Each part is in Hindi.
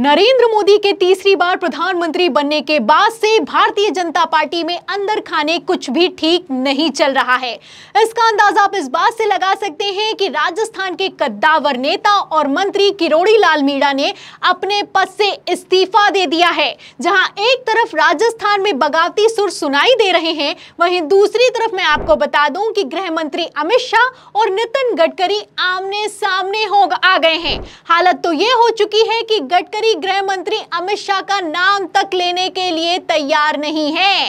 नरेंद्र मोदी के तीसरी बार प्रधानमंत्री बनने के बाद से भारतीय जनता पार्टी में अंदर खाने कुछ भी ठीक नहीं चल रहा है इसका अंदाजा आप इस बात से लगा सकते हैं कि राजस्थान के कद्दावर नेता और मंत्री किरोड़ी लाल मीणा ने अपने पद से इस्तीफा दे दिया है जहां एक तरफ राजस्थान में बगावती सुर सुनाई दे रहे हैं वहीं दूसरी तरफ मैं आपको बता दूं कि गृह मंत्री अमित शाह और नितिन गडकरी आमने सामने हो आ गए हैं हालत तो ये हो चुकी है कि गडकरी कि गृह मंत्री अमित शाह का नाम तक लेने के लिए तैयार नहीं है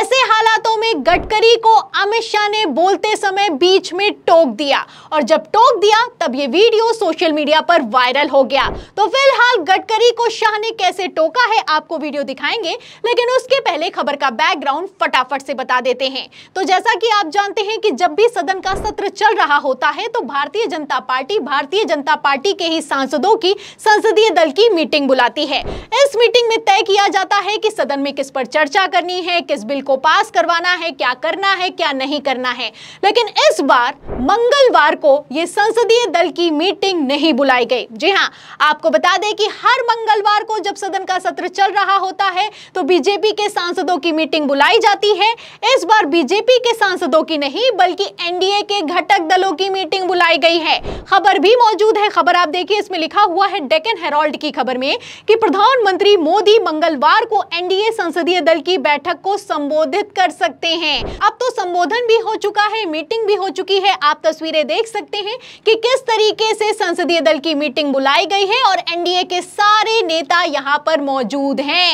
ऐसे हालातों में गडकरी को अमित शाह ने बोलते समय बीच में टोक दिया और जब टोक दिया तब ये वीडियो सोशल मीडिया पर वायरल हो गया तो फिलहाल गडकरी को शाह ने कैसे टोका है आपको वीडियो दिखाएंगे लेकिन उसके पहले खबर का बैकग्राउंड फटाफट से बता देते हैं तो जैसा कि आप जानते हैं कि जब भी सदन का सत्र चल रहा होता है तो भारतीय जनता पार्टी भारतीय जनता पार्टी के ही सांसदों की संसदीय दल की मीटिंग मीटिंग बुलाती है इस मीटिंग में तय किया जाता है कि सदन में किस पर चर्चा करनी है किस बिल को पास करवाना है क्या करना है क्या नहीं करना है लेकिन इस बार मंगलवार को ये संसदीय दल की मीटिंग नहीं बुलाई गई जी हाँ आपको बता दें कि हर मंगलवार को जब सदन का सत्र चल रहा होता है तो बीजेपी के सांसदों की मीटिंग बुलाई जाती है इस बार बीजेपी के सांसदों की नहीं बल्कि एनडीए के घटक दलों की मीटिंग बुलाई गई है खबर भी मौजूद है खबर आप देखिए इसमें लिखा हुआ है डेकन हेरोल्ड की खबर में कि प्रधानमंत्री मोदी मंगलवार को एनडीए संसदीय दल की बैठक को संबोधित कर सकते हैं अब तो संबोधन भी हो चुका है मीटिंग भी हो चुकी है आप तस्वीरें देख सकते हैं कि किस तरीके से संसदीय दल की मीटिंग बुलाई गई है और एनडीए के सारे नेता यहाँ पर मौजूद है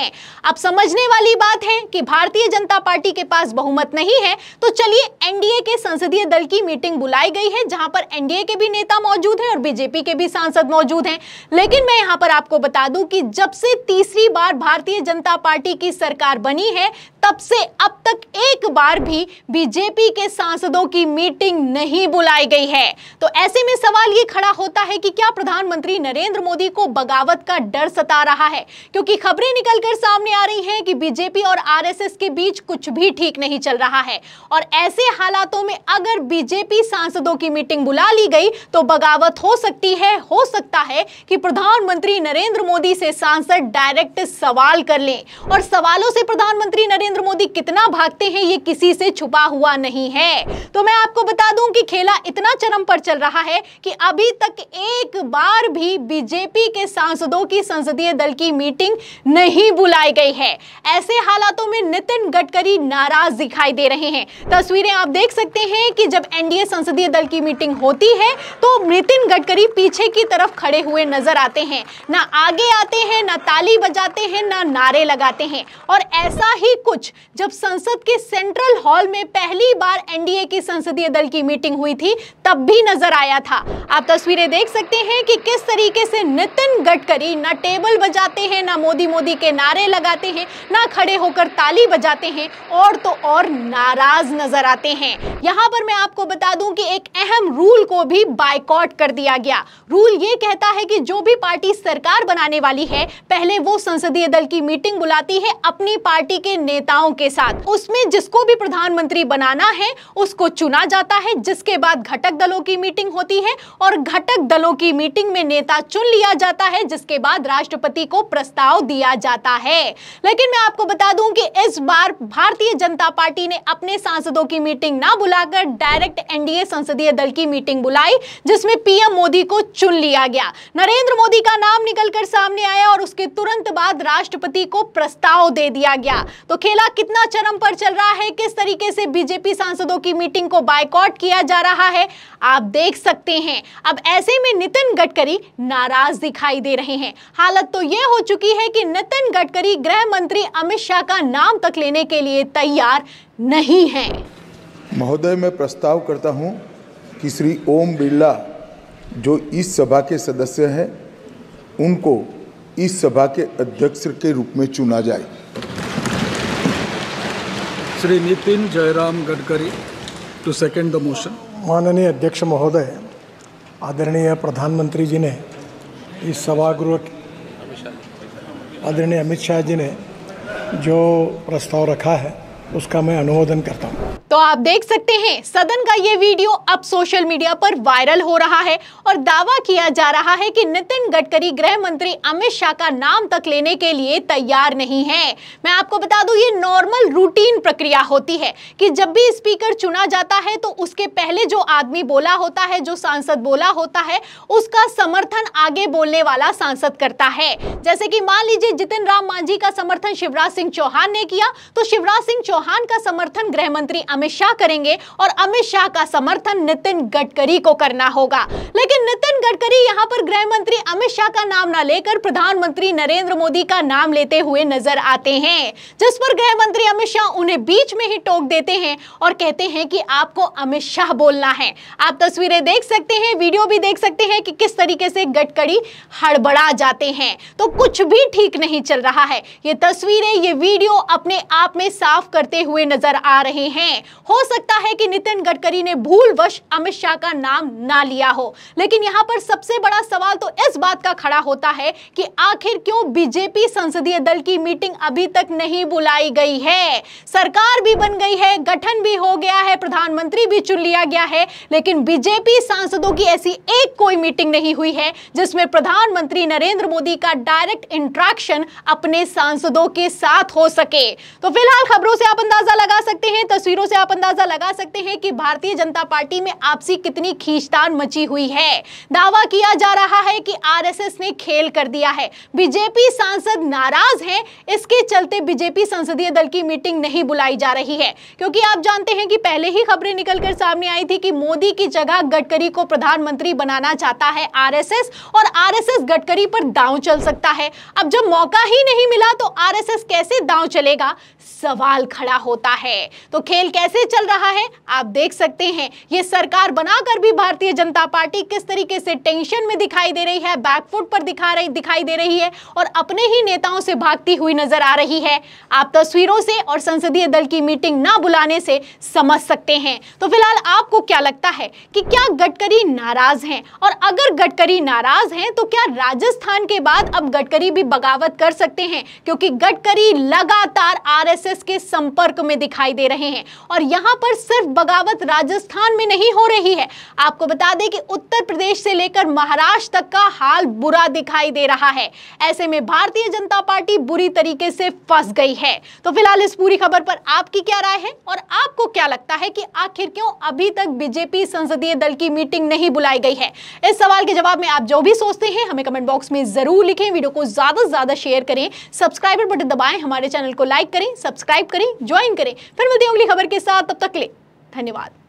अब समझने वाली बात है कि भारतीय जनता पार्टी के पास बहुमत नहीं है तो चलिए एनडीए के संसदीय दल की मीटिंग बुलाई गई है जहां पर एनडीए के भी नेता मौजूद है और बीजेपी के भी सांसद मौजूद हैं लेकिन मैं यहां पर आपको बता बता दूं कि जब से तीसरी बार भारतीय जनता पार्टी की सरकार बनी है तब से अब तक एक बार भी बीजेपी के सांसदों की मीटिंग नहीं बुलाई गई है तो ऐसे में सवाल ये खड़ा होता है कि क्या प्रधानमंत्री नरेंद्र मोदी को बगावत का डर सता रहा है क्योंकि खबरें निकलकर सामने आ रही हैं कि बीजेपी और आरएसएस के बीच कुछ भी ठीक नहीं चल रहा है और ऐसे हालातों में अगर बीजेपी सांसदों की मीटिंग बुला ली गई तो बगावत हो सकती है हो सकता है कि प्रधानमंत्री नरेंद्र मोदी से सांसद डायरेक्ट सवाल कर लें और सवालों से प्रधानमंत्री नरेंद्र मोदी कितना भागते हैं ये किसी से छुपा हुआ नहीं है तो मैं आपको बता दूं कि खेला इतना चरम पर चल रहा है कि अभी तक एक बार भी बीजेपी के सांसदों की संसदीय दल की मीटिंग नहीं बुलाई गई है ऐसे हालातों में नितिन गडकरी नाराज दिखाई दे रहे हैं तस्वीरें आप देख सकते हैं कि जब एनडीए संसदीय दल की मीटिंग होती है तो नितिन गडकरी पीछे की तरफ खड़े हुए नजर आते हैं ना आगे आगे आते हैं ना ताली बजाते हैं ना नारे लगाते हैं और ऐसा ही कुछ जब संसद के सेंट्रल हॉल में पहली बार एनडीए की संसदीय दल की मीटिंग हुई थी तब भी नजर आया था आप तस्वीरें देख सकते हैं कि किस तरीके से नितिन गडकरी ना टेबल बजाते हैं ना मोदी मोदी के नारे लगाते हैं ना खड़े होकर ताली बजाते हैं और तो और नाराज नजर आते हैं यहाँ पर मैं आपको बता दूं कि एक अहम रूल को भी बाइकआउट कर दिया गया रूल ये कहता है कि जो भी पार्टी सरकार बना आने वाली है पहले वो संसदीय दल की मीटिंग बुलाती है अपनी पार्टी के नेताओं के साथ उसमें जिसको भी प्रधानमंत्री बनाना है उसको चुना जाता है जिसके बाद घटक दलों की मीटिंग होती है और घटक दलों की मीटिंग में नेता चुन लिया जाता है जिसके बाद राष्ट्रपति को प्रस्ताव दिया जाता है लेकिन मैं आपको बता दूं कि इस बार भारतीय जनता पार्टी ने अपने सांसदों की मीटिंग ना बुलाकर डायरेक्ट एनडीए संसदीय दल की मीटिंग बुलाई जिसमें पीएम मोदी को चुन लिया गया नरेंद्र मोदी का नाम निकलकर सामने आया और उसके तुरंत बाद राष्ट्रपति को प्रस्ताव दे दिया गया तो खेला कितना चरम पर चल रहा है किस तरीके से बीजेपी सांसदों की मीटिंग को बायकॉट किया जा रहा है आप देख सकते हैं अब ऐसे में नितिन गडकरी नाराज दिखाई दे रहे हैं हालत तो यह हो चुकी है कि नितिन गडकरी गृह मंत्री अमित शाह का नाम तक लेने के लिए तैयार नहीं है महोदय मैं प्रस्ताव करता हूँ कि श्री ओम बिरला जो इस सभा के सदस्य हैं उनको इस सभा के अध्यक्ष के रूप में चुना जाए Shri Nitin Jairam Gadkari to second the motion माननीय अध्यक्ष महोदय आदरणीय प्रधानमंत्री जी ने इस सभागृह आदरणीय अमित शाह जी ने जो प्रस्ताव रखा है उसका मैं अनुमोदन करता हूँ तो आप देख सकते हैं सदन का ये वीडियो अब सोशल मीडिया पर वायरल हो रहा है और दावा किया जा रहा है कि नितिन गडकरी गृह मंत्री अमित शाह का नाम तक लेने के लिए तैयार नहीं है मैं आपको बता दूं ये नॉर्मल रूटीन प्रक्रिया होती है कि जब भी स्पीकर चुना जाता है तो उसके पहले जो आदमी बोला होता है जो सांसद बोला होता है उसका समर्थन आगे बोलने वाला सांसद करता है जैसे कि मान लीजिए जितिन राम मांझी का समर्थन शिवराज सिंह चौहान ने किया तो शिवराज सिंह चौहान का समर्थन गृह मंत्री अमित शाह करेंगे और अमित शाह का समर्थन नितिन गडकरी को करना होगा लेकिन नितिन गडकरी यहाँ पर गृह मंत्री अमित शाह का नाम ना लेकर प्रधानमंत्री नरेंद्र मोदी का नाम लेते हुए नजर आते हैं जिस पर गृह मंत्री अमित शाह उन्हें बीच में ही टोक देते हैं और कहते हैं कि आपको अमित शाह बोलना है आप तस्वीरें देख सकते हैं वीडियो भी देख सकते हैं कि किस तरीके से गडकरी हड़बड़ा जाते हैं तो कुछ भी ठीक नहीं चल रहा है ये तस्वीरें ये वीडियो अपने आप में साफ कर करते हुए नजर आ रहे हैं हो सकता है कि नितिन गडकरी ने भूलवश अमित शाह का नाम ना लिया हो लेकिन यहां पर सबसे बड़ा सवाल तो इस बात का खड़ा होता है कि आखिर क्यों बीजेपी संसदीय दल की मीटिंग अभी तक नहीं बुलाई गई है सरकार भी बन गई है गठन भी हो गया है प्रधानमंत्री भी चुन लिया गया है लेकिन बीजेपी सांसदों की ऐसी एक कोई मीटिंग नहीं हुई है जिसमें प्रधानमंत्री नरेंद्र मोदी का डायरेक्ट इंट्रैक्शन अपने सांसदों के साथ हो सके तो फिलहाल खबरों से आप अंदाजा लगा सकते हैं तस्वीरों से आप अंदाजा लगा सकते हैं कि भारतीय जनता पार्टी में आपसी कितनी खींचतान मची हुई है दावा किया जा रहा है कि आरएसएस ने खेल कर दिया है बीजेपी सांसद नाराज हैं इसके चलते बीजेपी संसदीय दल की मीटिंग नहीं बुलाई जा रही है क्योंकि आप जानते हैं कि पहले ही खबरें निकलकर सामने आई थी कि मोदी की जगह गडकरी को प्रधानमंत्री बनाना चाहता है आर और आर गडकरी पर दाव चल सकता है अब जब मौका ही नहीं मिला तो आर कैसे दाव चलेगा सवाल खड़ा खड़ा होता है तो खेल कैसे चल रहा है आप देख सकते हैं ये सरकार बनाकर भी भारतीय जनता पार्टी किस तरीके से टेंशन में दिखाई दे रही है बैकफुट पर दिखा रही दिखाई दे रही है और अपने ही नेताओं से भागती हुई नजर आ रही है आप तस्वीरों से और संसदीय दल की मीटिंग ना बुलाने से समझ सकते हैं तो फिलहाल आपको क्या लगता है कि क्या गडकरी नाराज हैं और अगर गडकरी नाराज हैं तो क्या राजस्थान के बाद अब गडकरी भी बगावत कर सकते हैं क्योंकि गडकरी लगातार आरएसएस के संपर्क संपर्क में दिखाई दे रहे हैं और यहाँ पर सिर्फ बगावत राजस्थान में नहीं हो रही है आपको बता दें कि उत्तर प्रदेश से लेकर महाराष्ट्र तक का हाल बुरा दिखाई दे रहा है ऐसे में भारतीय जनता पार्टी बुरी तरीके से फंस गई है तो फिलहाल इस पूरी खबर पर आपकी क्या राय है और आपको क्या लगता है कि आखिर क्यों अभी तक बीजेपी संसदीय दल की मीटिंग नहीं बुलाई गई है इस सवाल के जवाब में आप जो भी सोचते हैं हमें कमेंट बॉक्स में जरूर लिखें वीडियो को ज्यादा से ज्यादा शेयर करें सब्सक्राइबर बटन दबाएं हमारे चैनल को लाइक करें सब्सक्राइब करें ज्वाइन करें फिर मिलते हैं अगली खबर के साथ तब तक ले धन्यवाद